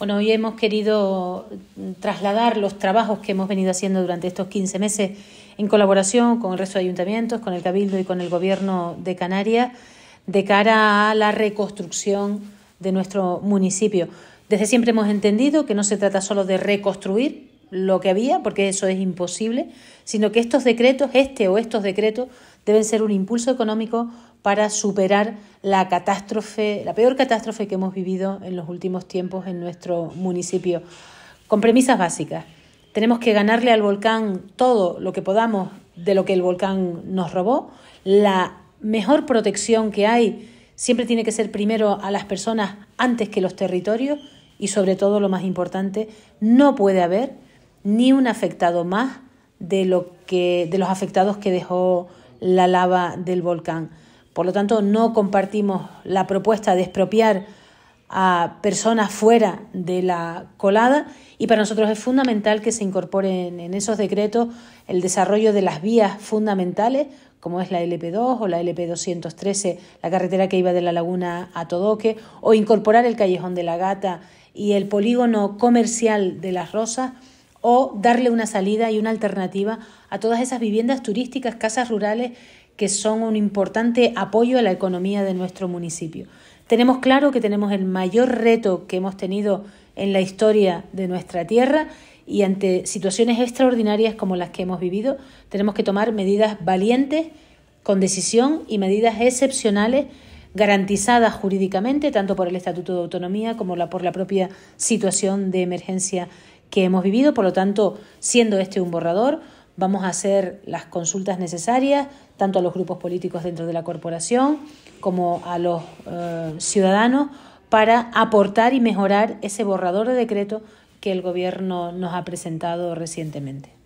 Bueno, hoy hemos querido mm, trasladar los trabajos que hemos venido haciendo durante estos 15 meses en colaboración con el resto de ayuntamientos, con el Cabildo y con el Gobierno de Canarias de cara a la reconstrucción de nuestro municipio. Desde siempre hemos entendido que no se trata solo de reconstruir, lo que había, porque eso es imposible, sino que estos decretos, este o estos decretos, deben ser un impulso económico para superar la catástrofe, la peor catástrofe que hemos vivido en los últimos tiempos en nuestro municipio. Con premisas básicas. Tenemos que ganarle al volcán todo lo que podamos de lo que el volcán nos robó. La mejor protección que hay siempre tiene que ser primero a las personas antes que los territorios y sobre todo lo más importante, no puede haber ni un afectado más de, lo que, los afectados que dejó la lava del volcán. Por lo tanto, no compartimos la propuesta de expropiar a personas fuera de la colada y para nosotros es fundamental que se incorporen en esos decretos el desarrollo de las vías fundamentales como es la LP2 o la LP213, la carretera que iba de la laguna a Todoque, o incorporar el callejón de la Gata y el polígono comercial de las Rosas o darle una salida y una alternativa a todas esas viviendas turísticas, casas rurales que son un importante apoyo a la economía de nuestro municipio. Tenemos claro que tenemos el mayor reto que hemos tenido en la historia de nuestra tierra y ante situaciones extraordinarias como las que hemos vivido, tenemos que tomar medidas valientes, con decisión y medidas excepcionales garantizadas jurídicamente, tanto por el Estatuto de Autonomía como por la propia situación de emergencia que hemos vivido, por lo tanto, siendo este un borrador, vamos a hacer las consultas necesarias, tanto a los grupos políticos dentro de la corporación como a los eh, ciudadanos, para aportar y mejorar ese borrador de decreto que el Gobierno nos ha presentado recientemente.